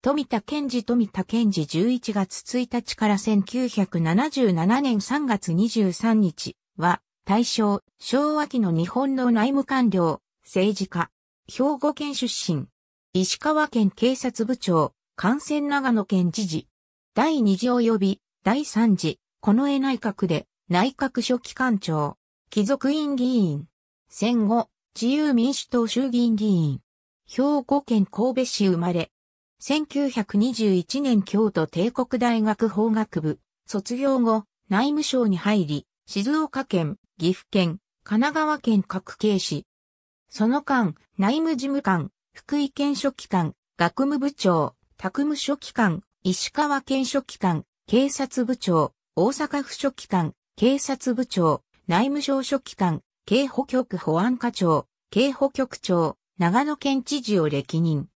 富田健治富田健治11月1日から1977年3月23日は、大正、昭和期の日本の内務官僚、政治家、兵庫県出身、石川県警察部長、感染長野県知事、第2次及び第3次、近衛内閣で、内閣書記官長、貴族院議員、戦後、自由民主党衆議院議員、兵庫県神戸市生まれ、1921年京都帝国大学法学部、卒業後、内務省に入り、静岡県、岐阜県、神奈川県各警視。その間、内務事務官、福井県書記官、学務部長、宅務書記官、石川県書記官、警察部長、大阪府書記官、警察部長、内務省書記官、警保局保安課長、警保局長、長野県知事を歴任。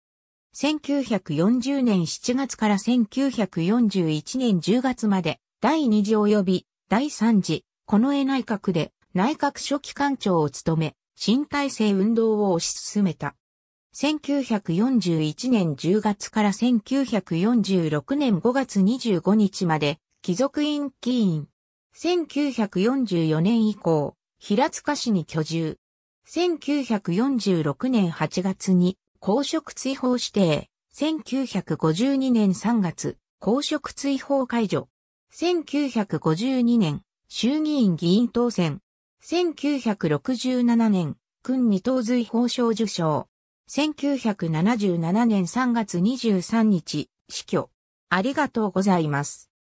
1940年7月から1941年10月まで、第2次及び第3次、近衛内閣で内閣初期官長を務め、新体制運動を推し進めた。1941年10月から1946年5月25日まで、貴族院議員。1944年以降、平塚市に居住。1946年8月に公職追放指定。1952年3月、公職追放解除。1952年、衆議院議員当選。1967年、君二等随法賞受賞。1977年3月23日、死去。ありがとうございます。